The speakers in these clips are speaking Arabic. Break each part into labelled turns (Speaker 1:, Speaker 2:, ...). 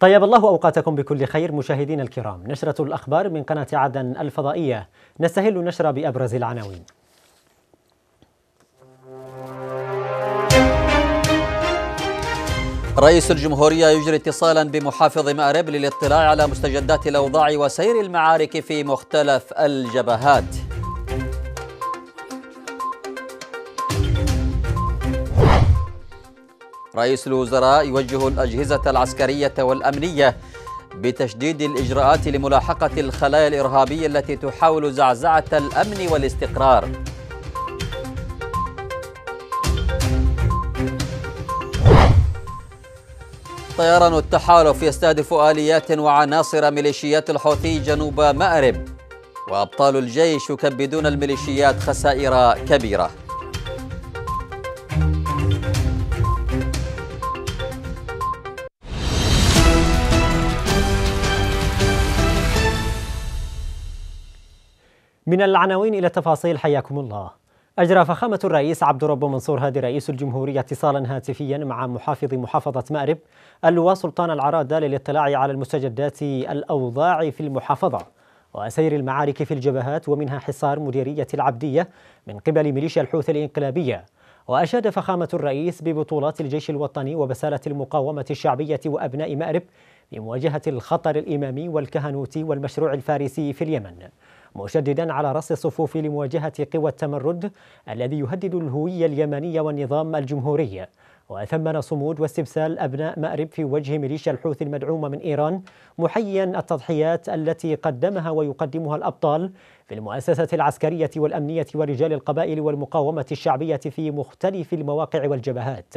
Speaker 1: طيب الله اوقاتكم بكل خير مشاهدينا الكرام، نشرة الاخبار من قناة عدن الفضائية، نستهل النشرة بابرز العناوين.
Speaker 2: رئيس الجمهورية يجري اتصالا بمحافظ مأرب للاطلاع على مستجدات الاوضاع وسير المعارك في مختلف الجبهات. رئيس الوزراء يوجه الأجهزة العسكرية والأمنية بتشديد الإجراءات لملاحقة الخلايا الإرهابية التي تحاول زعزعة الأمن والاستقرار طيران التحالف يستهدف آليات وعناصر ميليشيات الحوثي جنوب مأرب وأبطال الجيش يكبدون الميليشيات خسائر كبيرة
Speaker 1: من العناوين إلى التفاصيل حياكم الله أجرى فخامة الرئيس عبد الرب منصور هادي رئيس الجمهورية اتصالا هاتفيا مع محافظ محافظة مأرب اللواء سلطان العرادة للاطلاع على المستجدات الأوضاع في المحافظة وسير المعارك في الجبهات ومنها حصار مديرية العبدية من قبل ميليشيا الحوث الإنقلابية وأشاد فخامة الرئيس ببطولات الجيش الوطني وبسالة المقاومة الشعبية وأبناء مأرب لمواجهة الخطر الإمامي والكهنوتي والمشروع الفارسي في اليمن مشددا على رص الصفوف لمواجهة قوى التمرد الذي يهدد الهوية اليمنية والنظام الجمهوري وثمن صمود واستبسال أبناء مأرب في وجه ميليشيا الحوثي المدعومة من إيران محيا التضحيات التي قدمها ويقدمها الأبطال في المؤسسة العسكرية والأمنية ورجال القبائل والمقاومة الشعبية في مختلف المواقع والجبهات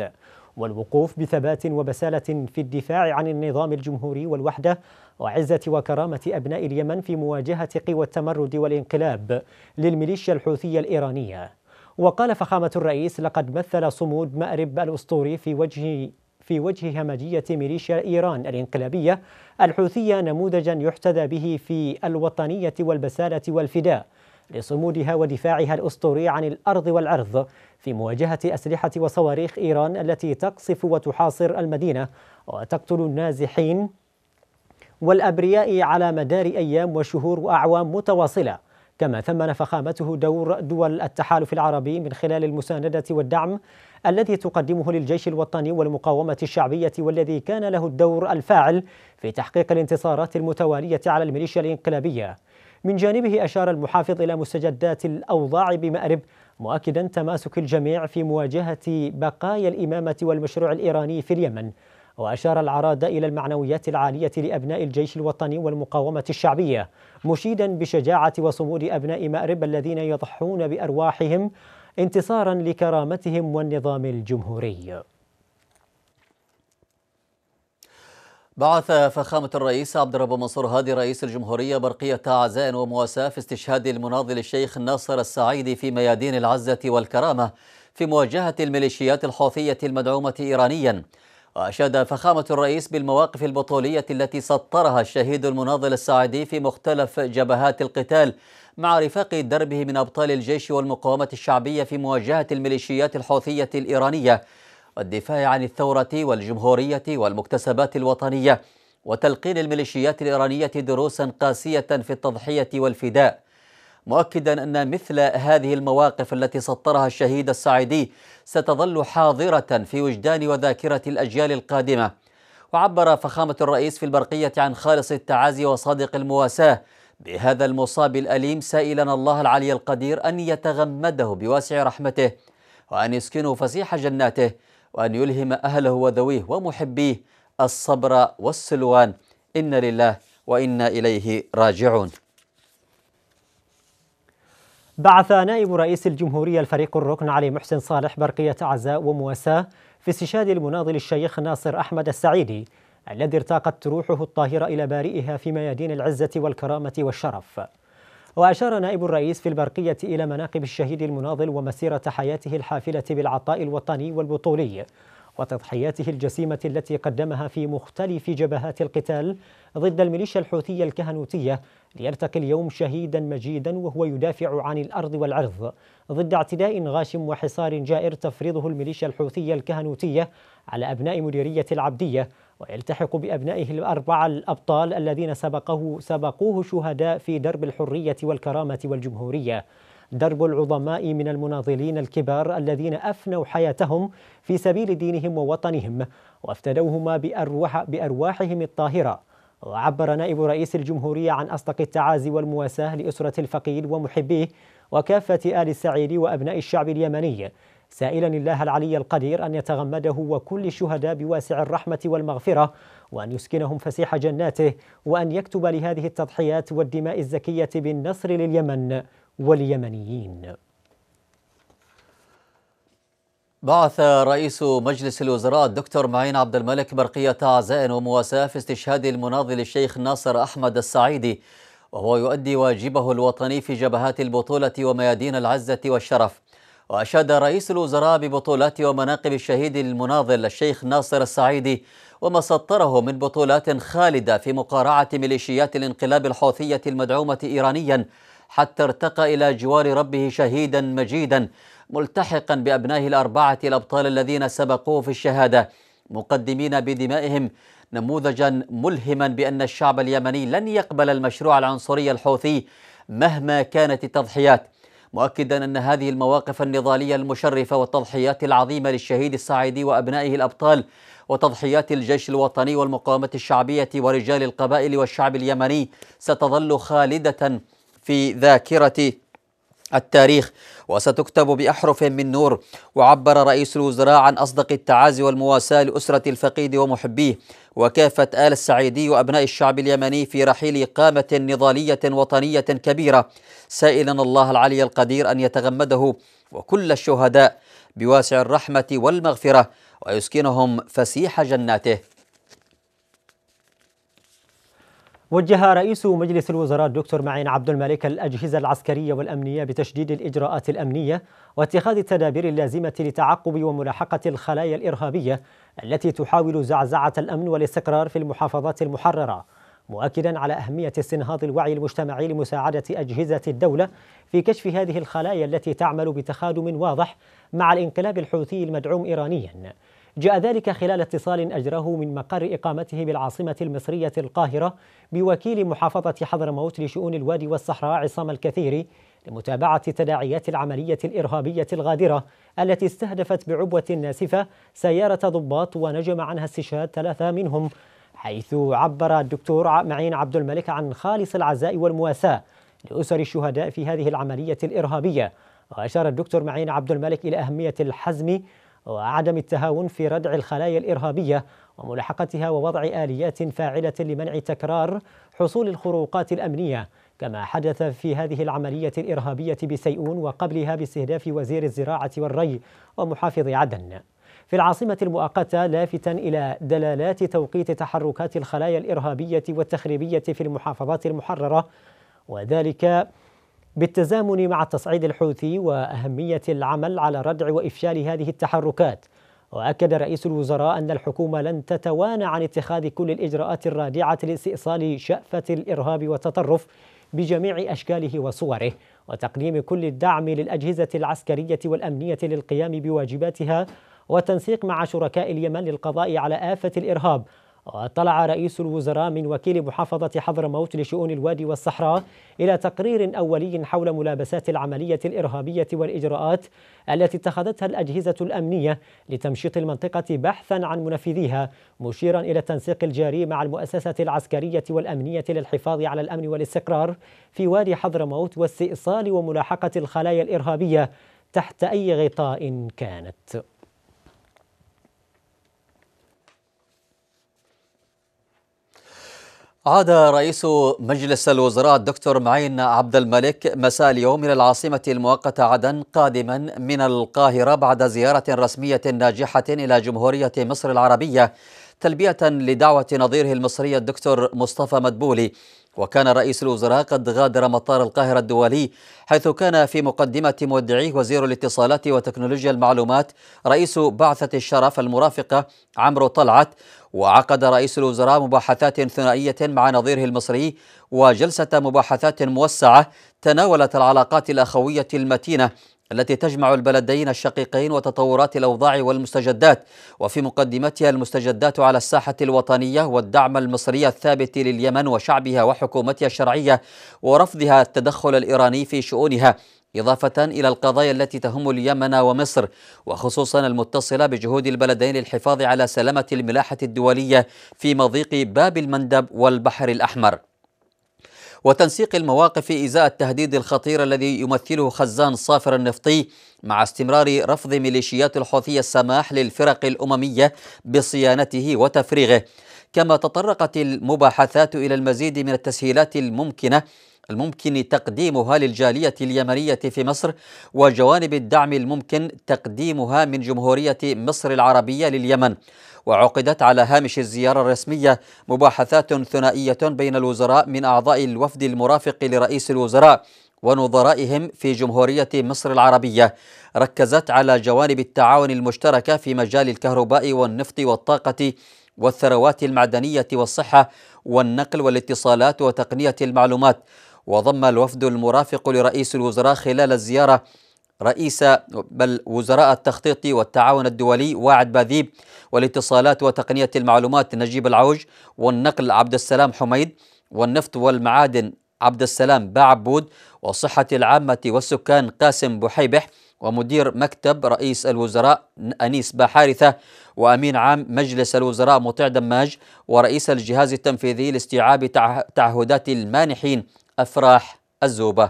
Speaker 1: والوقوف بثبات وبسالة في الدفاع عن النظام الجمهوري والوحدة وعزة وكرامة أبناء اليمن في مواجهة قوى التمرد والانقلاب للميليشيا الحوثية الإيرانية وقال فخامة الرئيس لقد مثل صمود مأرب الأسطوري في وجه في وجه همجية ميليشيا إيران الانقلابية الحوثية نموذجا يحتذى به في الوطنية والبسالة والفداء لصمودها ودفاعها الأسطوري عن الأرض والعرض في مواجهة أسلحة وصواريخ إيران التي تقصف وتحاصر المدينة وتقتل النازحين والأبرياء على مدار أيام وشهور وأعوام متواصلة كما ثمن فخامته دور دول التحالف العربي من خلال المساندة والدعم الذي تقدمه للجيش الوطني والمقاومة الشعبية والذي كان له الدور الفاعل في تحقيق الانتصارات المتوالية على الميليشيا الانقلابية من جانبه أشار المحافظ إلى مستجدات الأوضاع بمأرب مؤكدا تماسك الجميع في مواجهة بقايا الإمامة والمشروع الإيراني في اليمن وأشار العراد إلى المعنويات العالية لأبناء الجيش الوطني والمقاومة الشعبية مشيدا بشجاعة وصمود أبناء مأرب الذين يضحون بأرواحهم انتصارا لكرامتهم والنظام الجمهوري
Speaker 2: بعث فخامة الرئيس عبد الرب منصور هادي رئيس الجمهورية برقية عزاء ومواساة في استشهاد المناضل الشيخ ناصر السعيدي في ميادين العزة والكرامة في مواجهة الميليشيات الحوثية المدعومة إيرانيا وأشاد فخامة الرئيس بالمواقف البطولية التي سطرها الشهيد المناضل السعيدي في مختلف جبهات القتال مع رفاق دربه من أبطال الجيش والمقاومة الشعبية في مواجهة الميليشيات الحوثية الإيرانية والدفاع عن الثورة والجمهورية والمكتسبات الوطنية وتلقين الميليشيات الإيرانية دروسا قاسية في التضحية والفداء مؤكدا أن مثل هذه المواقف التي سطرها الشهيد السعيدي ستظل حاضرة في وجدان وذاكرة الأجيال القادمة وعبر فخامة الرئيس في البرقية عن خالص التعازي وصادق المواساة بهذا المصاب الأليم سائلا الله العلي القدير أن يتغمده بواسع رحمته وأن يسكنه فسيح جناته وأن يلهم أهله وذويه ومحبيه الصبر والسلوان إن لله وإنا إليه راجعون
Speaker 1: بعث نائب رئيس الجمهورية الفريق الركن علي محسن صالح برقية عزاء ومواساة في استشهاد المناضل الشيخ ناصر أحمد السعيدي الذي ارتاقت روحه الطاهرة إلى بارئها في ميادين العزة والكرامة والشرف وأشار نائب الرئيس في البرقية إلى مناقب الشهيد المناضل ومسيرة حياته الحافلة بالعطاء الوطني والبطولي وتضحياته الجسيمة التي قدمها في مختلف جبهات القتال ضد الميليشيا الحوثية الكهنوتية ليرتقي اليوم شهيدا مجيدا وهو يدافع عن الأرض والعرض ضد اعتداء غاشم وحصار جائر تفرضه الميليشيا الحوثية الكهنوتية على أبناء مديرية العبدية ويلتحق بأبنائه الأربعة الأبطال الذين سبقه سبقوه شهداء في درب الحرية والكرامة والجمهورية درب العظماء من المناضلين الكبار الذين أفنوا حياتهم في سبيل دينهم ووطنهم وافتدوهما بأرواح بأرواحهم الطاهرة وعبر نائب رئيس الجمهورية عن أصدق التعازي والمواساة لأسرة الفقيد ومحبيه وكافة آل السعيد وأبناء الشعب اليمني سائلا الله العلي القدير أن يتغمده وكل الشهداء بواسع الرحمة والمغفرة وأن يسكنهم فسيح جناته وأن يكتب لهذه التضحيات والدماء الزكية بالنصر لليمن واليمنيين
Speaker 2: بعث رئيس مجلس الوزراء الدكتور معين عبد الملك برقية عزاء ومواساة في استشهاد المناضل الشيخ ناصر أحمد السعيدي وهو يؤدي واجبه الوطني في جبهات البطولة وميادين العزة والشرف وأشاد رئيس الوزراء ببطولات ومناقب الشهيد المناضل الشيخ ناصر السعيدي وما سطره من بطولات خالدة في مقارعة ميليشيات الانقلاب الحوثية المدعومة إيرانيا حتى ارتقى إلى جوار ربه شهيدا مجيدا ملتحقا بأبنائه الأربعة الأبطال الذين سبقوه في الشهادة مقدمين بدمائهم نموذجا ملهما بأن الشعب اليمني لن يقبل المشروع العنصري الحوثي مهما كانت التضحيات مؤكدا أن هذه المواقف النضالية المشرفة والتضحيات العظيمة للشهيد السعيدي وأبنائه الأبطال وتضحيات الجيش الوطني والمقاومة الشعبية ورجال القبائل والشعب اليمني ستظل خالدة في ذاكرة التاريخ وستكتب بأحرف من نور وعبر رئيس الوزراء عن أصدق التعازي والمواساة لأسرة الفقيد ومحبيه وكافة آل السعيدي وأبناء الشعب اليمني في رحيل قامة نضالية وطنية كبيرة سائلا الله العلي القدير أن يتغمده وكل الشهداء بواسع الرحمة والمغفرة ويسكنهم فسيح جناته
Speaker 1: وجه رئيس مجلس الوزراء الدكتور معين عبد الملك الأجهزة العسكرية والأمنية بتشديد الإجراءات الأمنية واتخاذ التدابير اللازمة لتعقب وملاحقة الخلايا الإرهابية التي تحاول زعزعة الأمن والاستقرار في المحافظات المحررة مؤكدا على أهمية استنهاض الوعي المجتمعي لمساعدة أجهزة الدولة في كشف هذه الخلايا التي تعمل بتخادم واضح مع الانقلاب الحوثي المدعوم إيرانياً جاء ذلك خلال اتصال أجراه من مقر إقامته بالعاصمة المصرية القاهرة بوكيل محافظة حضرموت لشؤون الوادي والصحراء عصام الكثيري لمتابعة تداعيات العملية الإرهابية الغادرة التي استهدفت بعبوة ناسفة سيارة ضباط ونجم عنها استشهاد ثلاثة منهم حيث عبر الدكتور معين عبد الملك عن خالص العزاء والمواساة لأسر الشهداء في هذه العملية الإرهابية وأشار الدكتور معين عبد الملك إلى أهمية الحزم وعدم التهاون في ردع الخلايا الإرهابية وملاحقتها ووضع آليات فاعلة لمنع تكرار حصول الخروقات الأمنية كما حدث في هذه العملية الإرهابية بسيئون وقبلها باستهداف وزير الزراعة والري ومحافظ عدن في العاصمة المؤقتة لافتا إلى دلالات توقيت تحركات الخلايا الإرهابية والتخريبية في المحافظات المحررة وذلك بالتزامن مع التصعيد الحوثي وأهمية العمل على ردع وإفشال هذه التحركات وأكد رئيس الوزراء أن الحكومة لن تتوانى عن اتخاذ كل الإجراءات الرادعة لاستئصال شأفة الإرهاب والتطرف بجميع أشكاله وصوره وتقديم كل الدعم للأجهزة العسكرية والأمنية للقيام بواجباتها وتنسيق مع شركاء اليمن للقضاء على آفة الإرهاب واطلع رئيس الوزراء من وكيل محافظة حضرموت لشؤون الوادي والصحراء إلى تقرير أولي حول ملابسات العملية الإرهابية والإجراءات التي اتخذتها الأجهزة الأمنية لتمشيط المنطقة بحثا عن منفذيها مشيرا إلى التنسيق الجاري مع المؤسسة العسكرية والأمنية للحفاظ على الأمن والاستقرار في وادي حضرموت واستئصال وملاحقة الخلايا الإرهابية تحت أي غطاء كانت
Speaker 2: عاد رئيس مجلس الوزراء الدكتور معين عبد الملك مساء اليوم إلى العاصمة المؤقتة عدن قادما من القاهرة بعد زيارة رسمية ناجحة إلى جمهورية مصر العربية تلبية لدعوة نظيره المصري الدكتور مصطفى مدبولي وكان رئيس الوزراء قد غادر مطار القاهرة الدولي حيث كان في مقدمة مودعيه وزير الاتصالات وتكنولوجيا المعلومات رئيس بعثة الشرف المرافقة عمرو طلعت وعقد رئيس الوزراء مباحثات ثنائية مع نظيره المصري وجلسة مباحثات موسعة تناولت العلاقات الأخوية المتينة التي تجمع البلدين الشقيقين وتطورات الأوضاع والمستجدات وفي مقدمتها المستجدات على الساحة الوطنية والدعم المصري الثابت لليمن وشعبها وحكومتها الشرعية ورفضها التدخل الإيراني في شؤونها إضافة إلى القضايا التي تهم اليمن ومصر وخصوصا المتصلة بجهود البلدين للحفاظ على سلامة الملاحة الدولية في مضيق باب المندب والبحر الأحمر وتنسيق المواقف إزاء التهديد الخطير الذي يمثله خزان صافر النفطي مع استمرار رفض ميليشيات الحوثية السماح للفرق الأممية بصيانته وتفريغه كما تطرقت المباحثات إلى المزيد من التسهيلات الممكنة الممكن تقديمها للجالية اليمنية في مصر وجوانب الدعم الممكن تقديمها من جمهورية مصر العربية لليمن وعقدت على هامش الزيارة الرسمية مباحثات ثنائية بين الوزراء من أعضاء الوفد المرافق لرئيس الوزراء ونظرائهم في جمهورية مصر العربية ركزت على جوانب التعاون المشتركة في مجال الكهرباء والنفط والطاقة والثروات المعدنية والصحة والنقل والاتصالات وتقنية المعلومات وضم الوفد المرافق لرئيس الوزراء خلال الزيارة رئيس بل وزراء التخطيط والتعاون الدولي واعد باذيب والاتصالات وتقنية المعلومات نجيب العوج والنقل عبد السلام حميد والنفط والمعادن عبد السلام باعبود والصحة العامة والسكان قاسم بحيبح ومدير مكتب رئيس الوزراء أنيس بحارثة وأمين عام مجلس الوزراء مطيع دماج ورئيس الجهاز التنفيذي لاستيعاب تعهدات المانحين أفراح الزوبة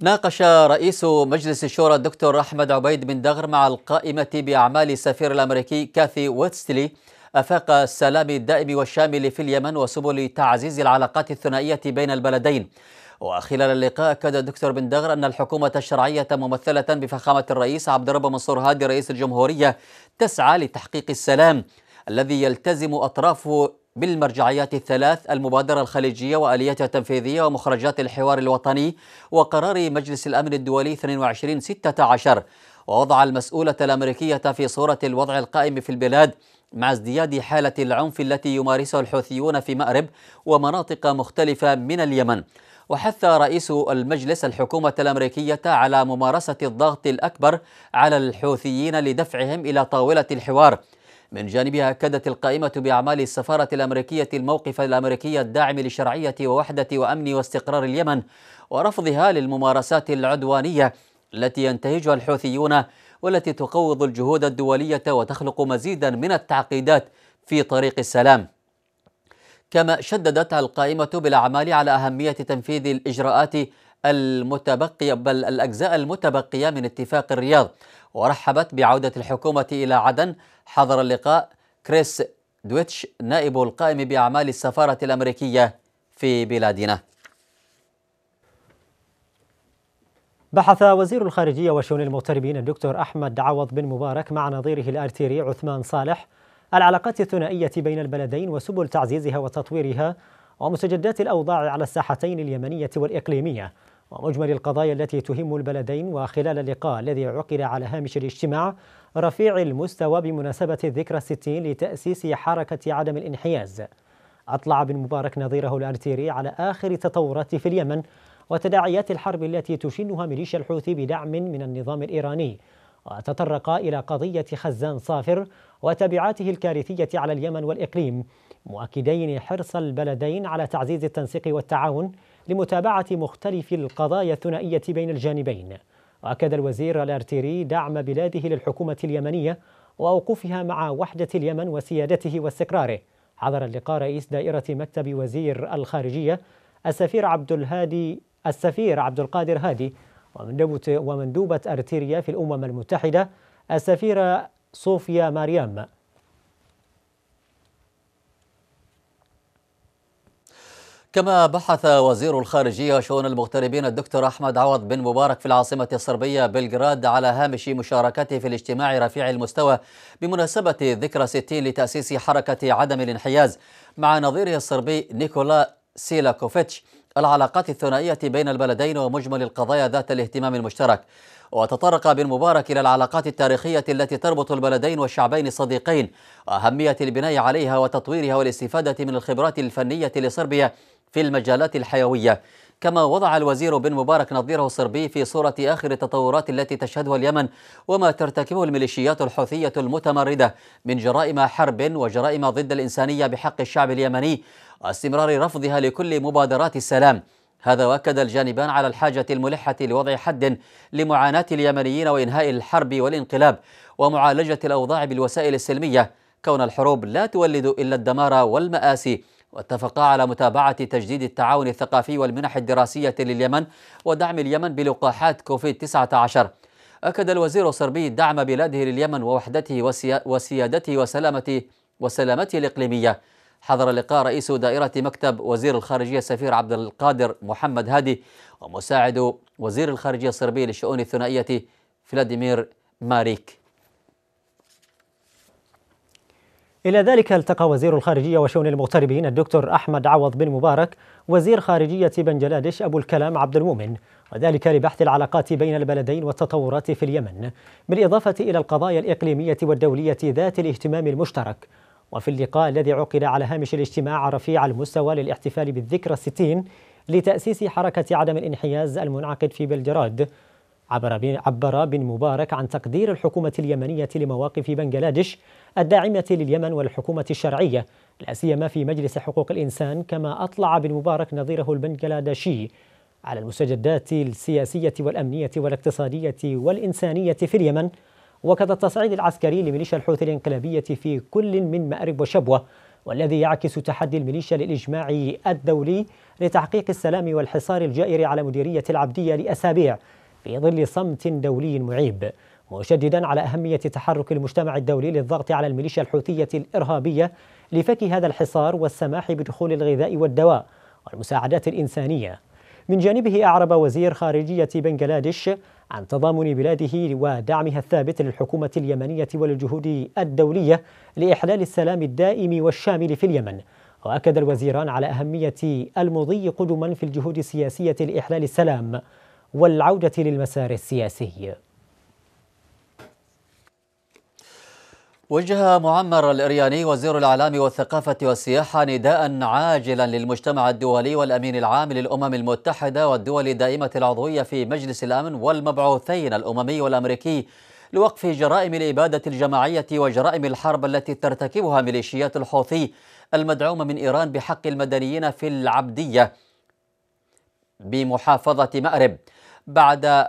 Speaker 2: ناقش رئيس مجلس الشورى الدكتور أحمد عبيد بن دغر مع القائمة بأعمال السفير الأمريكي كاثي ويتستلي أفاق السلام الدائم والشامل في اليمن وسبل تعزيز العلاقات الثنائية بين البلدين وخلال اللقاء أكد الدكتور بن دغر أن الحكومة الشرعية ممثلة بفخامة الرئيس عبد الرب منصور هادي رئيس الجمهورية تسعى لتحقيق السلام الذي يلتزم أطرافه بالمرجعيات الثلاث المبادرة الخليجية وآليتها التنفيذية ومخرجات الحوار الوطني وقرار مجلس الأمن الدولي 22-16 ووضع المسؤولة الأمريكية في صورة الوضع القائم في البلاد مع ازدياد حالة العنف التي يمارسها الحوثيون في مأرب ومناطق مختلفة من اليمن وحث رئيس المجلس الحكومة الأمريكية على ممارسة الضغط الأكبر على الحوثيين لدفعهم إلى طاولة الحوار من جانبها أكدت القائمة بأعمال السفارة الأمريكية الموقف الأمريكي الداعم لشرعية ووحدة وأمن واستقرار اليمن ورفضها للممارسات العدوانية التي ينتهجها الحوثيون والتي تقوض الجهود الدولية وتخلق مزيدا من التعقيدات في طريق السلام كما شددت القائمة بالأعمال على أهمية تنفيذ الإجراءات المتبقية بل الأجزاء المتبقية من اتفاق الرياض ورحبت بعودة الحكومة إلى عدن حضر اللقاء كريس دويتش نائب القائم بأعمال السفارة الأمريكية في بلادنا
Speaker 1: بحث وزير الخارجية وشؤون المغتربين الدكتور أحمد عوض بن مبارك مع نظيره الأرتيري عثمان صالح العلاقات الثنائية بين البلدين وسبل تعزيزها وتطويرها ومستجدات الأوضاع على الساحتين اليمنية والإقليمية ومجمل القضايا التي تهم البلدين وخلال اللقاء الذي عقد على هامش الاجتماع رفيع المستوى بمناسبة الذكرى الستين لتأسيس حركة عدم الانحياز أطلع بن مبارك نظيره الأرتيري على آخر التطورات في اليمن وتداعيات الحرب التي تشنها ميليشيا الحوثي بدعم من النظام الإيراني وتطرق إلى قضية خزان صافر وتبعاته الكارثية على اليمن والإقليم مؤكدين حرص البلدين على تعزيز التنسيق والتعاون لمتابعة مختلف القضايا الثنائية بين الجانبين وأكد الوزير الأرتيري دعم بلاده للحكومة اليمنية وأوقفها مع وحدة اليمن وسيادته واستقراره حضر اللقاء رئيس دائرة مكتب وزير الخارجية السفير عبد الهادي السفير عبد القادر هادي ومندوبة, ومندوبة أرتيريا في الأمم المتحدة السفيرة صوفيا مريم
Speaker 2: كما بحث وزير الخارجية وشؤون المغتربين الدكتور أحمد عوض بن مبارك في العاصمة الصربية بلغراد على هامش مشاركته في الاجتماع رفيع المستوى بمناسبة ذكرى 60 لتأسيس حركة عدم الانحياز مع نظيره الصربي نيكولا سيلاكوفيتش العلاقات الثنائية بين البلدين ومجمل القضايا ذات الاهتمام المشترك وتطرق بن مبارك إلى العلاقات التاريخية التي تربط البلدين والشعبين الصديقين وأهمية البناء عليها وتطويرها والاستفادة من الخبرات الفنية لصربيا في المجالات الحيوية كما وضع الوزير بن مبارك نظيره الصربي في صورة آخر التطورات التي تشهدها اليمن وما ترتكبه الميليشيات الحوثية المتمردة من جرائم حرب وجرائم ضد الإنسانية بحق الشعب اليمني واستمرار رفضها لكل مبادرات السلام هذا وأكد الجانبان على الحاجة الملحة لوضع حد لمعاناة اليمنيين وإنهاء الحرب والانقلاب ومعالجة الأوضاع بالوسائل السلمية كون الحروب لا تولد إلا الدمار والمآسي واتفقا على متابعة تجديد التعاون الثقافي والمنح الدراسية لليمن ودعم اليمن بلقاحات كوفيد-19 أكد الوزير الصربي دعم بلاده لليمن ووحدته وسيادته وسلامته وسلامته الإقليمية حضر اللقاء رئيس دائرة مكتب وزير الخارجية السفير عبد القادر محمد هادي ومساعد وزير الخارجية الصربي للشؤون الثنائية فلاديمير ماريك
Speaker 1: إلى ذلك التقى وزير الخارجية وشؤون المغتربين الدكتور أحمد عوض بن مبارك وزير خارجية بنجلاديش أبو الكلام عبد المؤمن وذلك لبحث العلاقات بين البلدين والتطورات في اليمن بالإضافة إلى القضايا الإقليمية والدولية ذات الاهتمام المشترك وفي اللقاء الذي عقد على هامش الاجتماع رفيع المستوى للاحتفال بالذكرى الستين لتأسيس حركة عدم الانحياز المنعقد في بلجراد عبر بن, عبر بن مبارك عن تقدير الحكومة اليمنية لمواقف بنغلاديش الداعمة لليمن والحكومة الشرعية لا سيما في مجلس حقوق الإنسان كما أطلع بن مبارك نظيره البنغلاديشي على المستجدات السياسية والأمنية والاقتصادية والإنسانية في اليمن وكذا التصعيد العسكري لميليشيا الحوثي الانقلابية في كل من مأرب وشبوة والذي يعكس تحدي الميليشيا للإجماع الدولي لتحقيق السلام والحصار الجائر على مديرية العبدية لأسابيع في ظل صمت دولي معيب مشددا على أهمية تحرك المجتمع الدولي للضغط على الميليشيا الحوثية الإرهابية لفك هذا الحصار والسماح بدخول الغذاء والدواء والمساعدات الإنسانية من جانبه أعرب وزير خارجية بنغلاديش عن تضامن بلاده ودعمها الثابت للحكومة اليمنية وللجهود الدولية لإحلال السلام الدائم والشامل في اليمن وأكد الوزيران على أهمية المضي قدما في الجهود السياسية لإحلال السلام
Speaker 2: والعودة للمسار السياسي وجه معمر الإرياني وزير الإعلام والثقافة والسياحة نداء عاجلا للمجتمع الدولي والأمين العام للأمم المتحدة والدول الدائمة العضوية في مجلس الأمن والمبعوثين الأممي والأمريكي لوقف جرائم الإبادة الجماعية وجرائم الحرب التي ترتكبها ميليشيات الحوثي المدعومة من إيران بحق المدنيين في العبدية بمحافظة مأرب بعد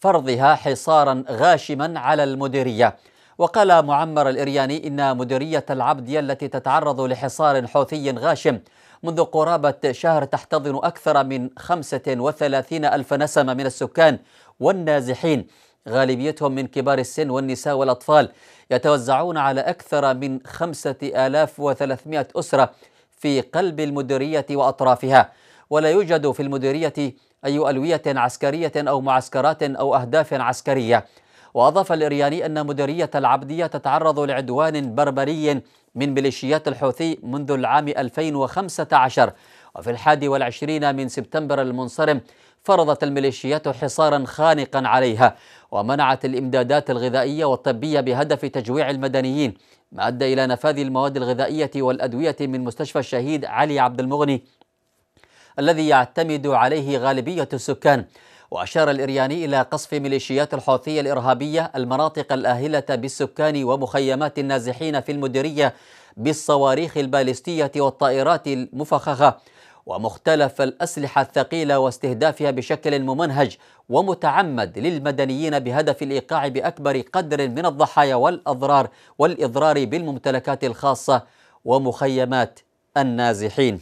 Speaker 2: فرضها حصارا غاشما على المديريه وقال معمر الإرياني إن مديرية العبد التي تتعرض لحصار حوثي غاشم منذ قرابة شهر تحتضن أكثر من 35 ألف نسمة من السكان والنازحين غالبيتهم من كبار السن والنساء والأطفال يتوزعون على أكثر من 5300 أسرة في قلب المديرية وأطرافها ولا يوجد في المديرية أي ألوية عسكرية أو معسكرات أو أهداف عسكرية وأضاف الإرياني أن مديرية العبدية تتعرض لعدوان بربري من ميليشيات الحوثي منذ العام 2015 وفي الحادي والعشرين من سبتمبر المنصرم فرضت الميليشيات حصارا خانقا عليها ومنعت الإمدادات الغذائية والطبية بهدف تجويع المدنيين ما أدى إلى نفاذ المواد الغذائية والأدوية من مستشفى الشهيد علي عبد المغني الذي يعتمد عليه غالبية السكان وأشار الإرياني إلى قصف ميليشيات الحوثية الإرهابية المناطق الآهلة بالسكان ومخيمات النازحين في المديرية بالصواريخ البالستية والطائرات المفخخة ومختلف الأسلحة الثقيلة واستهدافها بشكل ممنهج ومتعمد للمدنيين بهدف الإيقاع بأكبر قدر من الضحايا والأضرار والإضرار بالممتلكات الخاصة ومخيمات النازحين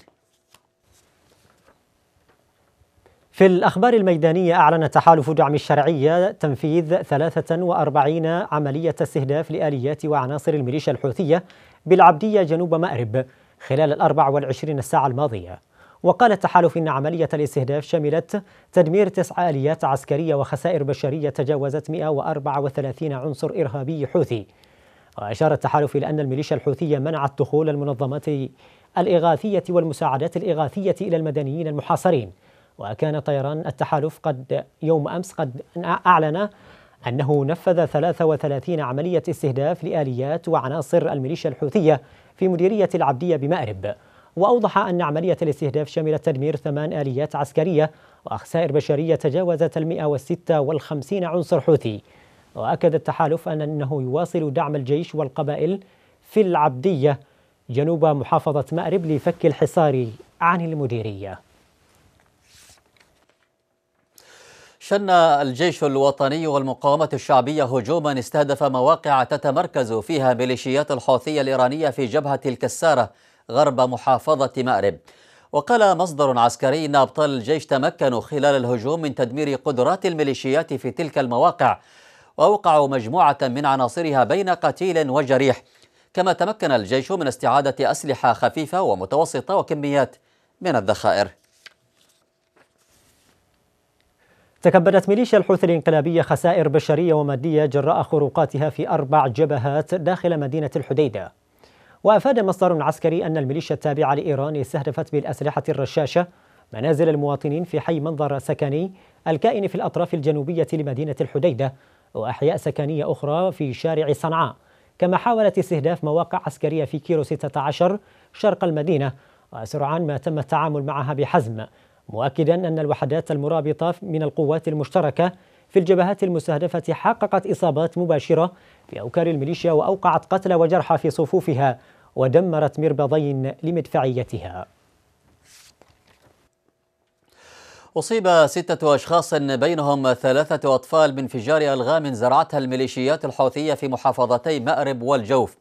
Speaker 1: في الأخبار الميدانية أعلن تحالف دعم الشرعية تنفيذ 43 عملية استهداف لآليات وعناصر الميليشيا الحوثية بالعبدية جنوب مأرب خلال الأربع والعشرين الساعة الماضية وقال التحالف إن عملية الاستهداف شملت تدمير تسع آليات عسكرية وخسائر بشرية تجاوزت 134 عنصر إرهابي حوثي وأشار التحالف إلى أن الميليشيا الحوثية منعت دخول المنظمات الإغاثية والمساعدات الإغاثية إلى المدنيين المحاصرين وكان طيران التحالف قد يوم أمس قد أعلن أنه نفذ 33 عملية استهداف لآليات وعناصر الميليشيا الحوثية في مديرية العبدية بمأرب وأوضح أن عملية الاستهداف شملت تدمير ثمان آليات عسكرية وخسائر بشرية تجاوزت المئة 156 والخمسين عنصر حوثي وأكد التحالف أن أنه يواصل دعم الجيش والقبائل في العبدية جنوب محافظة مأرب لفك الحصار
Speaker 2: عن المديرية شن الجيش الوطني والمقاومة الشعبية هجوما استهدف مواقع تتمركز فيها ميليشيات الحوثية الإيرانية في جبهة الكسارة غرب محافظة مأرب وقال مصدر عسكري أن أبطال الجيش تمكنوا خلال الهجوم من تدمير قدرات الميليشيات في تلك المواقع وأوقعوا مجموعة من عناصرها بين قتيل وجريح كما تمكن الجيش من استعادة أسلحة خفيفة ومتوسطة وكميات من الذخائر
Speaker 1: تكبدت ميليشيا الحوثي الانقلابية خسائر بشرية ومادية جراء خروقاتها في أربع جبهات داخل مدينة الحديدة وأفاد مصدر عسكري أن الميليشيا التابعة لإيران استهدفت بالأسلحة الرشاشة منازل المواطنين في حي منظر سكني الكائن في الأطراف الجنوبية لمدينة الحديدة وأحياء سكنية أخرى في شارع صنعاء كما حاولت استهداف مواقع عسكرية في كيلو 16 شرق المدينة وسرعان ما تم التعامل معها بحزم مؤكدا أن الوحدات المرابطة من القوات المشتركة في الجبهات المستهدفة حققت إصابات مباشرة في أوكار الميليشيا وأوقعت قتلى وجرحى في صفوفها ودمرت مربضين لمدفعيتها
Speaker 2: أصيب ستة أشخاص بينهم ثلاثة أطفال بانفجار ألغام زرعتها الميليشيات الحوثية في محافظتي مأرب والجوف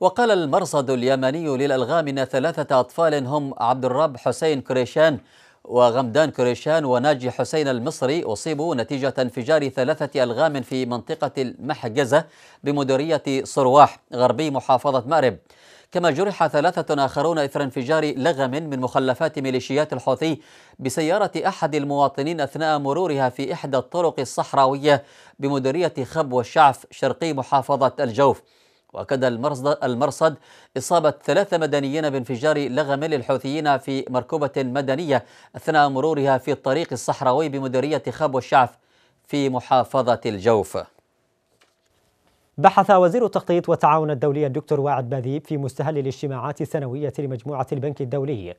Speaker 2: وقال المرصد اليمني للألغام أن ثلاثة أطفال هم عبد الرب حسين كريشان وغمدان كريشان وناجي حسين المصري أصيبوا نتيجة انفجار ثلاثة ألغام في منطقة المحجزة بمديرية صرواح غربي محافظة مأرب كما جرح ثلاثة آخرون إثر انفجار لغم من مخلفات ميليشيات الحوثي بسيارة أحد المواطنين أثناء مرورها في إحدى الطرق الصحراوية بمديرية خب والشعف شرقي محافظة الجوف وأكد المرصد إصابة ثلاثة مدنيين بانفجار لغم للحوثيين في مركبة مدنية أثناء مرورها في الطريق الصحراوي بمديرية خاب والشعف في محافظة الجوف بحث
Speaker 1: وزير التخطيط والتعاون الدولي الدكتور واعد باذيب في مستهل الاجتماعات السنوية لمجموعة البنك الدولي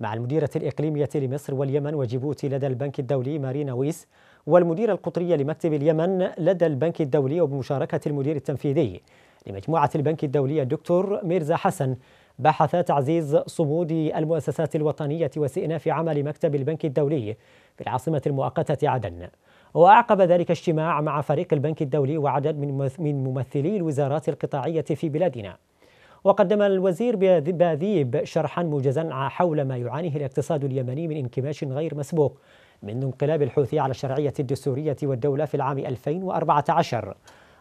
Speaker 1: مع المديرة الإقليمية لمصر واليمن وجيبوتي لدى البنك الدولي مارينا ويس والمديرة القطرية لمكتب اليمن لدى البنك الدولي وبمشاركة المدير التنفيذي لمجموعة البنك الدولي الدكتور ميرزا حسن بحث تعزيز صمود المؤسسات الوطنية واستئناف عمل مكتب البنك الدولي في العاصمة المؤقتة عدن وأعقب ذلك اجتماع مع فريق البنك الدولي وعدد من ممثلي الوزارات القطاعية في بلادنا وقدم الوزير باذيب شرحا موجزا حول ما يعانيه الاقتصاد اليمني من انكماش غير مسبوق منذ انقلاب الحوثي على الشرعية الدستورية والدولة في العام 2014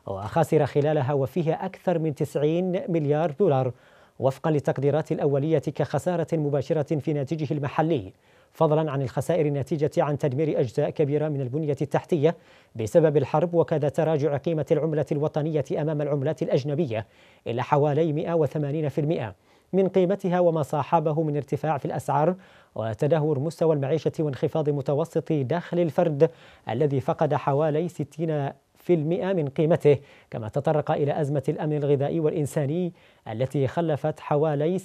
Speaker 1: وخسر خلالها وفيها أكثر من 90 مليار دولار وفقا للتقديرات الأولية كخسارة مباشرة في ناتجه المحلي فضلا عن الخسائر الناتجة عن تدمير أجزاء كبيرة من البنية التحتية بسبب الحرب وكذا تراجع قيمة العملة الوطنية أمام العملات الأجنبية إلى حوالي 180% من قيمتها وما صاحبه من ارتفاع في الأسعار وتدهور مستوى المعيشة وانخفاض متوسط دخل الفرد الذي فقد حوالي 60 من قيمته كما تطرق إلى أزمة الأمن الغذائي والإنساني التي خلفت حوالي 60%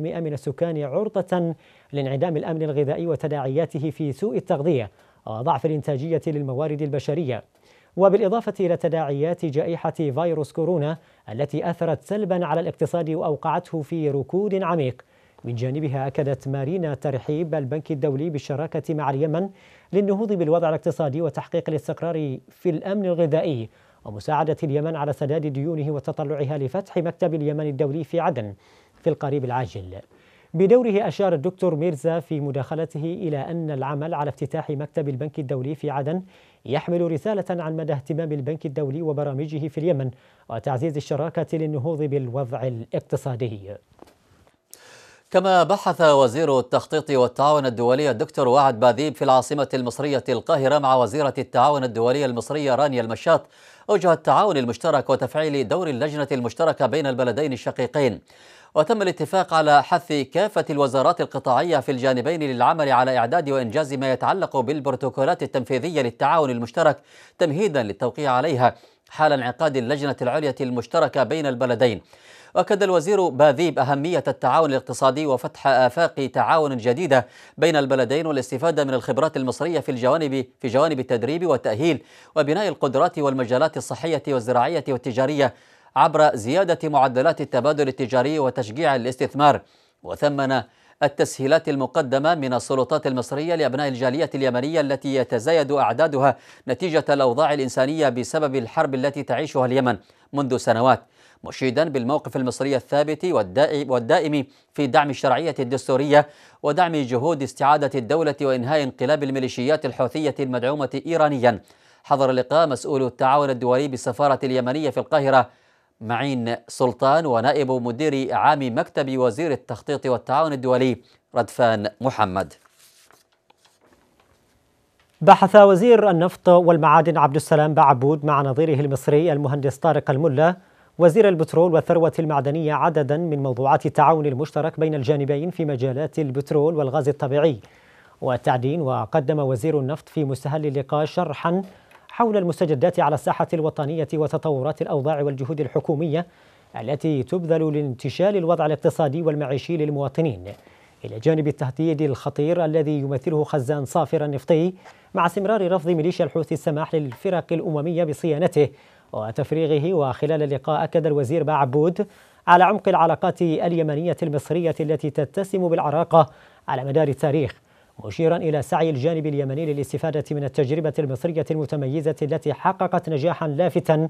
Speaker 1: من السكان عرضة لانعدام الأمن الغذائي وتداعياته في سوء التغذية وضعف الإنتاجية للموارد البشرية وبالإضافة إلى تداعيات جائحة فيروس كورونا التي أثرت سلبا على الاقتصاد وأوقعته في ركود عميق من جانبها أكدت مارينا ترحيب البنك الدولي بالشراكة مع اليمن للنهوض بالوضع الاقتصادي وتحقيق الاستقرار في الأمن الغذائي ومساعدة اليمن على سداد ديونه وتطلعها لفتح مكتب اليمن الدولي في عدن في القريب العاجل بدوره أشار الدكتور ميرزا في مداخلته إلى أن العمل على افتتاح مكتب البنك الدولي في عدن يحمل رسالة عن مدى اهتمام البنك الدولي وبرامجه في اليمن وتعزيز الشراكة للنهوض بالوضع الاقتصادي
Speaker 2: كما بحث وزير التخطيط والتعاون الدولي الدكتور وعد باذيب في العاصمة المصرية القاهرة مع وزيرة التعاون الدولي المصرية رانيا المشاط أوجه التعاون المشترك وتفعيل دور اللجنة المشتركة بين البلدين الشقيقين وتم الاتفاق على حث كافة الوزارات القطاعية في الجانبين للعمل على إعداد وإنجاز ما يتعلق بالبروتوكولات التنفيذية للتعاون المشترك تمهيدا للتوقيع عليها حال انعقاد اللجنة العليا المشتركة بين البلدين واكد الوزير باذيب أهمية التعاون الاقتصادي وفتح آفاق تعاون جديدة بين البلدين والاستفادة من الخبرات المصرية في الجوانب في جوانب التدريب والتأهيل وبناء القدرات والمجالات الصحية والزراعية والتجارية عبر زيادة معدلات التبادل التجاري وتشجيع الاستثمار وثمن التسهيلات المقدمة من السلطات المصرية لأبناء الجالية اليمنية التي يتزايد أعدادها نتيجة الأوضاع الإنسانية بسبب الحرب التي تعيشها اليمن منذ سنوات مشيدا بالموقف المصري الثابت والدائم في دعم الشرعية الدستورية ودعم جهود استعادة الدولة وإنهاء انقلاب الميليشيات الحوثية المدعومة إيرانيا حضر اللقاء مسؤول التعاون الدولي بالسفارة اليمنية في القاهرة معين سلطان ونائب مدير عام مكتب وزير التخطيط والتعاون الدولي ردفان محمد
Speaker 1: بحث وزير النفط والمعادن عبد السلام بعبود مع نظيره المصري المهندس طارق الملا وزير البترول والثروة المعدنية عددا من موضوعات التعاون المشترك بين الجانبين في مجالات البترول والغاز الطبيعي والتعدين وقدم وزير النفط في مستهل اللقاء شرحا حول المستجدات على الساحة الوطنية وتطورات الأوضاع والجهود الحكومية التي تبذل لانتشال الوضع الاقتصادي والمعيشي للمواطنين إلى جانب التهديد الخطير الذي يمثله خزان صافر النفطي مع استمرار رفض ميليشيا الحوثي السماح للفرق الأممية بصيانته وتفريغه وخلال اللقاء أكد الوزير باعبود على عمق العلاقات اليمنية المصرية التي تتسم بالعراقة على مدار التاريخ مشيرا إلى سعي الجانب اليمني للاستفادة من التجربة المصرية المتميزة التي حققت نجاحا لافتا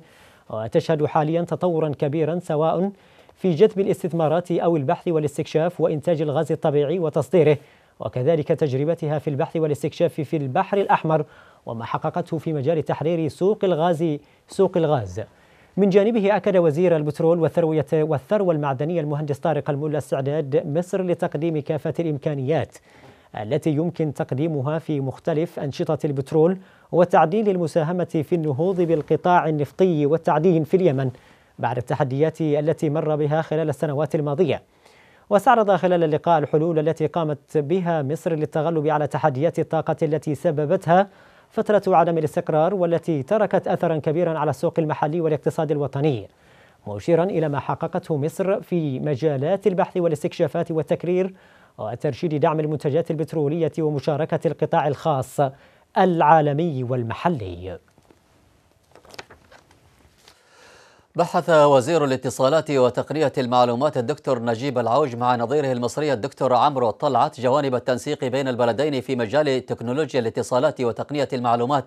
Speaker 1: وتشهد حاليا تطورا كبيرا سواء في جذب الاستثمارات أو البحث والاستكشاف وإنتاج الغاز الطبيعي وتصديره وكذلك تجربتها في البحث والاستكشاف في البحر الأحمر وما حققته في مجال تحرير سوق الغاز سوق الغاز من جانبه أكد وزير البترول والثروية والثروة المعدنية المهندس طارق الملا استعداد مصر لتقديم كافة الإمكانيات التي يمكن تقديمها في مختلف أنشطة البترول وتعديل المساهمة في النهوض بالقطاع النفطي والتعدين في اليمن بعد التحديات التي مر بها خلال السنوات الماضية واستعرض خلال اللقاء الحلول التي قامت بها مصر للتغلب على تحديات الطاقة التي سببتها فترة عدم الاستقرار والتي تركت أثرا كبيرا على السوق المحلي والاقتصاد الوطني مشيرا إلى ما حققته مصر في مجالات البحث والاستكشافات والتكرير وترشيد دعم المنتجات البترولية ومشاركة القطاع الخاص العالمي والمحلي
Speaker 2: بحث وزير الاتصالات وتقنية المعلومات الدكتور نجيب العوج مع نظيره المصري الدكتور عمرو طلعت جوانب التنسيق بين البلدين في مجال تكنولوجيا الاتصالات وتقنية المعلومات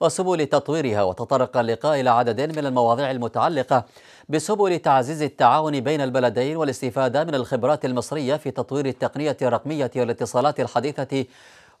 Speaker 2: وسبل تطويرها وتطرق اللقاء إلى عدد من المواضيع المتعلقة بسبل تعزيز التعاون بين البلدين والاستفادة من الخبرات المصرية في تطوير التقنية الرقمية والاتصالات الحديثة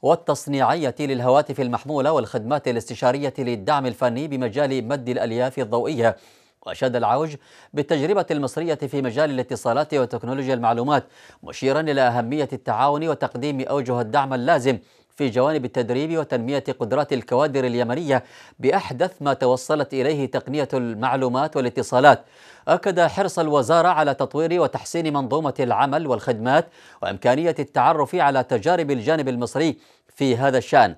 Speaker 2: والتصنيعية للهواتف المحمولة والخدمات الاستشارية للدعم الفني بمجال مد الألياف الضوئية وأشاد العوج بالتجربة المصرية في مجال الاتصالات وتكنولوجيا المعلومات مشيرا إلى أهمية التعاون وتقديم أوجه الدعم اللازم في جوانب التدريب وتنمية قدرات الكوادر اليمنية بأحدث ما توصلت إليه تقنية المعلومات والاتصالات أكد حرص الوزارة على تطوير وتحسين منظومة العمل والخدمات وإمكانية التعرف على تجارب الجانب المصري في هذا الشأن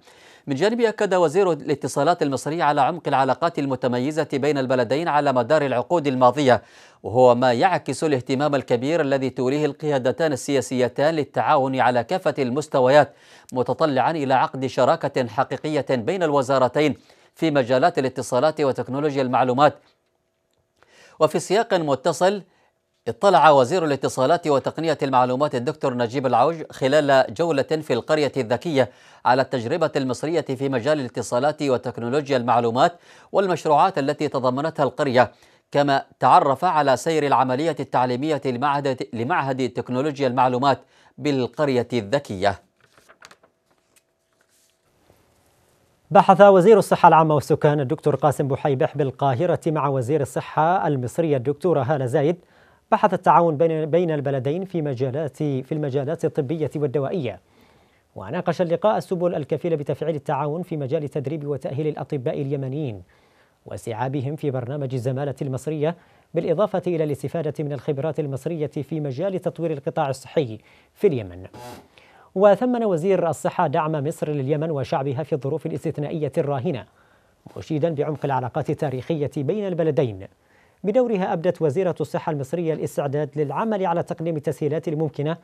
Speaker 2: من جانبه أكد وزير الاتصالات المصري على عمق العلاقات المتميزة بين البلدين على مدار العقود الماضية وهو ما يعكس الاهتمام الكبير الذي توليه القيادتان السياسيتان للتعاون على كافة المستويات متطلعا إلى عقد شراكة حقيقية بين الوزارتين في مجالات الاتصالات وتكنولوجيا المعلومات وفي سياق متصل اطلع وزير الاتصالات وتقنية المعلومات الدكتور نجيب العوج خلال جولة في القرية الذكية على التجربة المصرية في مجال الاتصالات وتكنولوجيا المعلومات والمشروعات التي تضمنتها القرية كما تعرف على سير العملية التعليمية لمعهد, لمعهد تكنولوجيا المعلومات بالقرية الذكية
Speaker 1: بحث وزير الصحة العامة والسكان الدكتور قاسم بحيبح بالقاهرة مع وزير الصحة المصرية الدكتورة هالة زايد بحث التعاون بين البلدين في مجالات في المجالات الطبية والدوائية وناقش اللقاء السبل الكفيلة بتفعيل التعاون في مجال تدريب وتأهيل الأطباء اليمنيين واستيعابهم في برنامج الزمالة المصرية بالإضافة إلى الاستفادة من الخبرات المصرية في مجال تطوير القطاع الصحي في اليمن وثمن وزير الصحة دعم مصر لليمن وشعبها في الظروف الاستثنائية الراهنة مشيدا بعمق العلاقات التاريخية بين البلدين بدورها أبدت وزيرة الصحة المصرية الاستعداد للعمل على تقديم التسهيلات الممكنة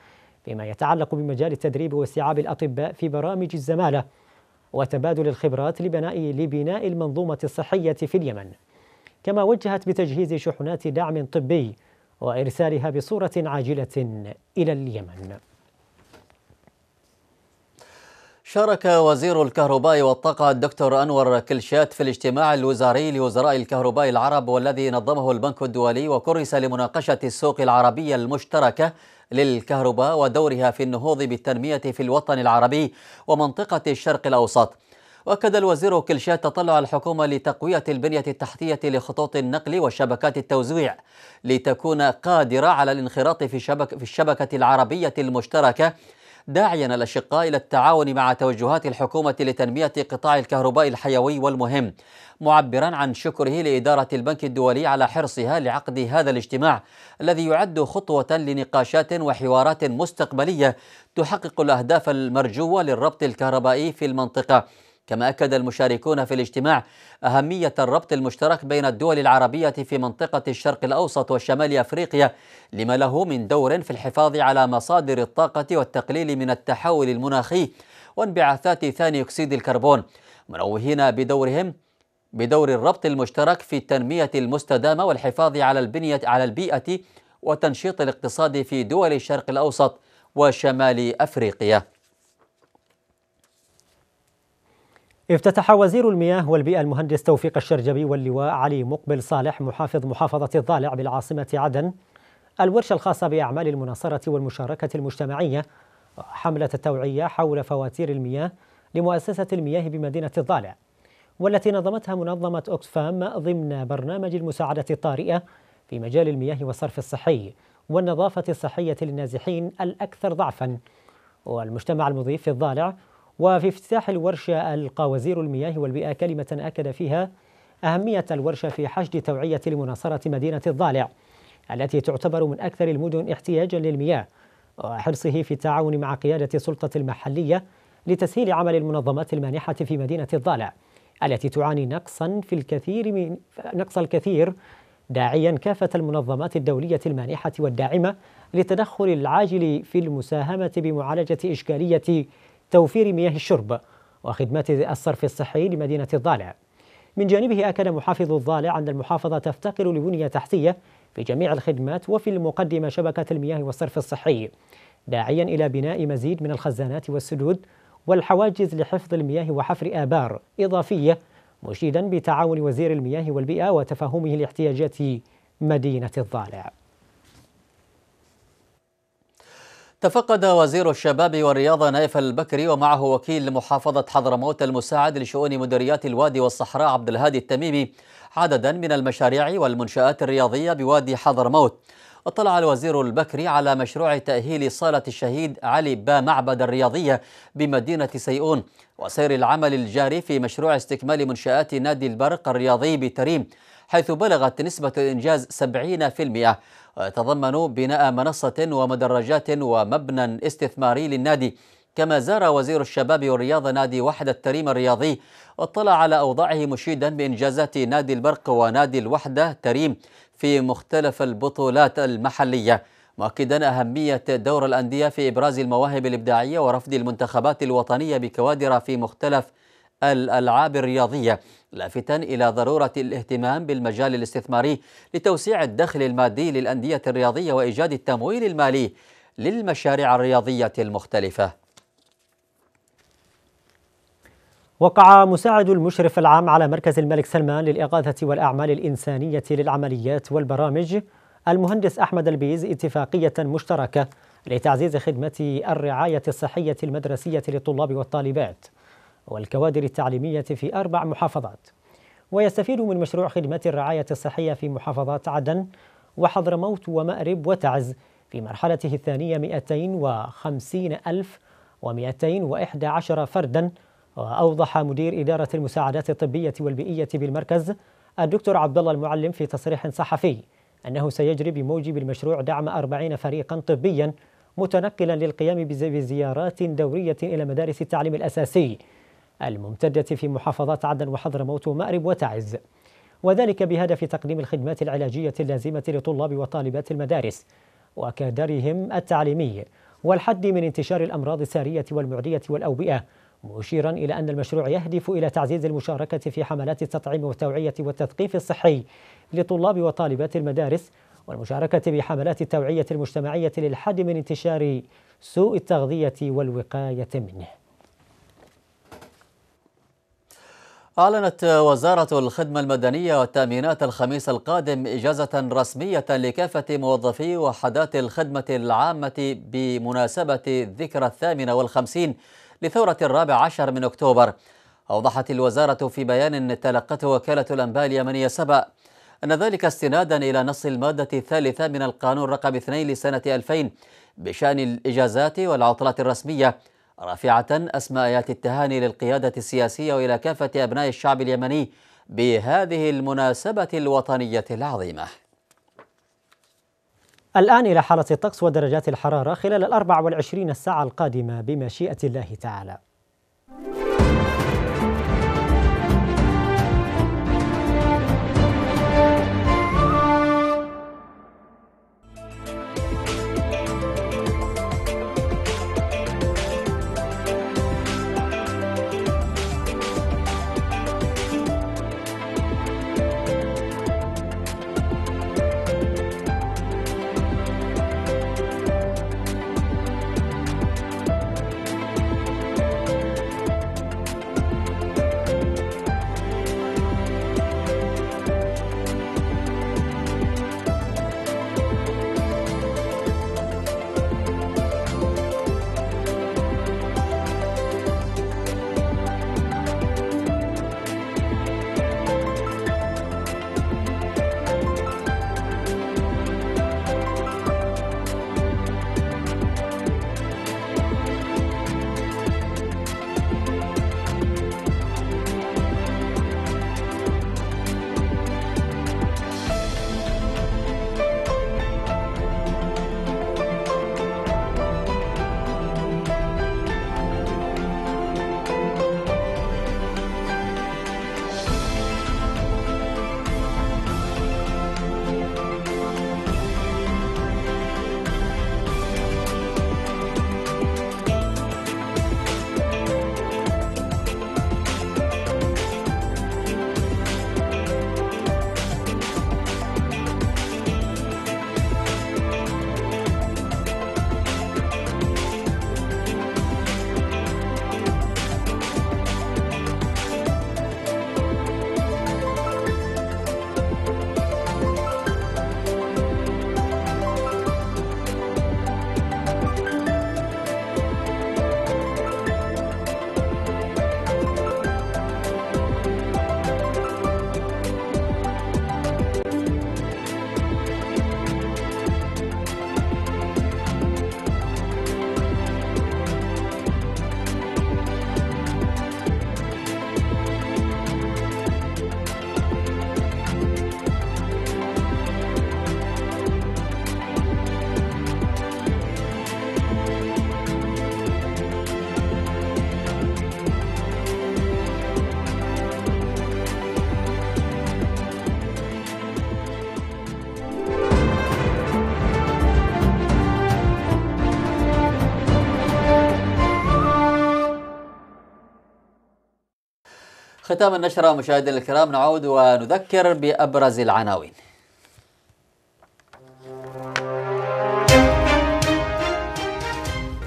Speaker 1: فيما يتعلق بمجال التدريب واستيعاب الأطباء في برامج الزمالة وتبادل الخبرات لبناء لبناء المنظومة الصحية في اليمن كما وجهت بتجهيز شحنات دعم طبي وإرسالها بصورة عاجلة إلى اليمن
Speaker 2: شارك وزير الكهرباء والطاقة الدكتور أنور كلشات في الاجتماع الوزاري لوزراء الكهرباء العرب والذي نظمه البنك الدولي وكرس لمناقشة السوق العربية المشتركة للكهرباء ودورها في النهوض بالتنمية في الوطن العربي ومنطقة الشرق الأوسط وأكد الوزير كلشات تطلع الحكومة لتقوية البنية التحتية لخطوط النقل وشبكات التوزيع لتكون قادرة على الانخراط في, شبك في الشبكة العربية المشتركة داعيا الأشقاء إلى التعاون مع توجهات الحكومة لتنمية قطاع الكهرباء الحيوي والمهم معبرا عن شكره لإدارة البنك الدولي على حرصها لعقد هذا الاجتماع الذي يعد خطوة لنقاشات وحوارات مستقبلية تحقق الأهداف المرجوة للربط الكهربائي في المنطقة كما أكد المشاركون في الاجتماع أهمية الربط المشترك بين الدول العربية في منطقة الشرق الأوسط وشمال أفريقيا لما له من دور في الحفاظ على مصادر الطاقة والتقليل من التحول المناخي وانبعاثات ثاني أكسيد الكربون منوهين بدورهم بدور الربط المشترك في التنمية المستدامة والحفاظ على البنية على البيئة وتنشيط الاقتصاد في دول الشرق الأوسط وشمال أفريقيا
Speaker 1: افتتح وزير المياه والبيئة المهندس توفيق الشرجبي واللواء علي مقبل صالح محافظ محافظة الضالع بالعاصمة عدن الورشة الخاصة بأعمال المناصرة والمشاركة المجتمعية حملة التوعية حول فواتير المياه لمؤسسة المياه بمدينة الضالع والتي نظمتها منظمة أوكسفام ضمن برنامج المساعدة الطارئة في مجال المياه والصرف الصحي والنظافة الصحية للنازحين الأكثر ضعفاً والمجتمع المضيف في الضالع وفي افتتاح الورشة ألقى وزير المياه والبيئة كلمة أكد فيها أهمية الورشة في حشد توعية لمناصرة مدينة الضالع التي تعتبر من أكثر المدن احتياجا للمياه وحرصه في التعاون مع قيادة السلطة المحلية لتسهيل عمل المنظمات المانحة في مدينة الضالع التي تعاني نقصا في الكثير من نقص الكثير داعيا كافة المنظمات الدولية المانحة والداعمة للتدخل العاجل في المساهمة بمعالجة إشكالية توفير مياه الشرب وخدمات الصرف الصحي لمدينة الضالع من جانبه أكد محافظ الضالع أن المحافظة تفتقر لبنية تحتية في جميع الخدمات وفي المقدمة شبكة المياه والصرف الصحي داعيا إلى بناء مزيد من الخزانات والسدود والحواجز لحفظ المياه وحفر آبار إضافية مشيدا بتعاون وزير المياه والبيئة وتفهمه لاحتياجات مدينة الضالع
Speaker 2: تفقد وزير الشباب والرياضة نايف البكري ومعه وكيل محافظة حضرموت المساعد لشؤون مديريات الوادي والصحراء عبد الهادي التميمي عددا من المشاريع والمنشآت الرياضية بوادي حضرموت اطلع الوزير البكري على مشروع تأهيل صالة الشهيد علي با معبد الرياضية بمدينة سيئون وسير العمل الجاري في مشروع استكمال منشآت نادي البرق الرياضي بتريم حيث بلغت نسبة الإنجاز 70% تضمن بناء منصة ومدرجات ومبنى استثماري للنادي كما زار وزير الشباب والرياضة نادي وحدة التريم الرياضي واطلع على أوضاعه مشيدا بإنجازات نادي البرق ونادي الوحدة تريم في مختلف البطولات المحلية مؤكدا أهمية دور الأندية في إبراز المواهب الإبداعية ورفض المنتخبات الوطنية بكوادر في مختلف الألعاب الرياضية لافتا إلى ضرورة الاهتمام بالمجال الاستثماري لتوسيع الدخل المادي للأندية الرياضية وإيجاد التمويل المالي للمشاريع الرياضية المختلفة
Speaker 1: وقع مساعد المشرف العام على مركز الملك سلمان للإغاثة والأعمال الإنسانية للعمليات والبرامج المهندس أحمد البيز اتفاقية مشتركة لتعزيز خدمة الرعاية الصحية المدرسية للطلاب والطالبات والكوادر التعليمية في أربع محافظات ويستفيد من مشروع خدمة الرعاية الصحية في محافظات عدن وحضرموت ومأرب وتعز في مرحلته الثانية 250 ألف و211 فردا وأوضح مدير إدارة المساعدات الطبية والبيئية بالمركز الدكتور عبد الله المعلم في تصريح صحفي أنه سيجري بموجب المشروع دعم 40 فريقا طبيا متنقلا للقيام بزيارات دورية إلى مدارس التعليم الأساسي الممتدة في محافظات عدن وحضرموت ومأرب وتعز وذلك بهدف تقديم الخدمات العلاجية اللازمة لطلاب وطالبات المدارس وكادرهم التعليمي والحد من انتشار الأمراض السارية والمعدية والأوبئة مشيرا إلى أن المشروع يهدف إلى تعزيز المشاركة في حملات التطعيم والتوعية والتثقيف الصحي لطلاب وطالبات المدارس والمشاركة بحملات التوعية المجتمعية للحد من انتشار سوء التغذية والوقاية منه
Speaker 2: أعلنت وزارة الخدمة المدنية والتأمينات الخميس القادم إجازة رسمية لكافة موظفي وحدات الخدمة العامة بمناسبة الذكرى الثامنة والخمسين لثورة الرابع عشر من أكتوبر أوضحت الوزارة في بيان تلقته وكالة الأنباء اليمنية سبأ أن ذلك استنادا إلى نص المادة الثالثة من القانون رقم 2 لسنة 2000 بشأن الإجازات والعطلات الرسمية رافعة أسماء آيات التهاني للقيادة السياسية وإلى كافة أبناء الشعب اليمني بهذه المناسبة الوطنية العظيمة
Speaker 1: الآن إلى حالة الطقس ودرجات الحرارة خلال الأربع والعشرين الساعة القادمة بمشيئة الله تعالى
Speaker 2: ختام النشرة مشاهدينا الكرام نعود ونذكر بأبرز العناوين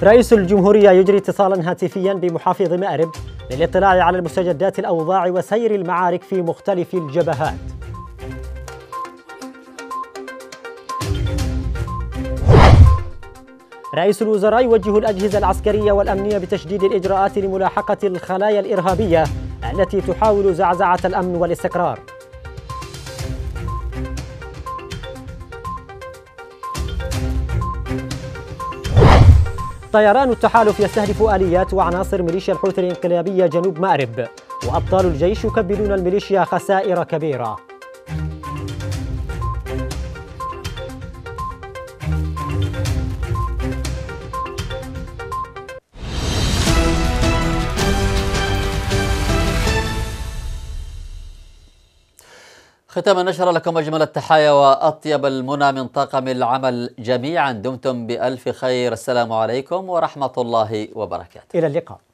Speaker 1: رئيس الجمهورية يجري اتصالا هاتفيا بمحافظ مأرب للاطلاع على المستجدات الأوضاع وسير المعارك في مختلف الجبهات رئيس الوزراء يوجه الأجهزة العسكرية والأمنية بتشديد الإجراءات لملاحقة الخلايا الإرهابية التي تحاول زعزعة الأمن والاستقرار طيران التحالف يستهدف آليات وعناصر ميليشيا الحوثي الانقلابية جنوب مأرب وأبطال الجيش يكبلون الميليشيا خسائر كبيرة
Speaker 2: ختام نشر لكم أجمل التحايا وأطيب المنى من طاقم العمل جميعا دمتم بألف خير السلام عليكم ورحمة الله وبركاته
Speaker 1: إلى اللقاء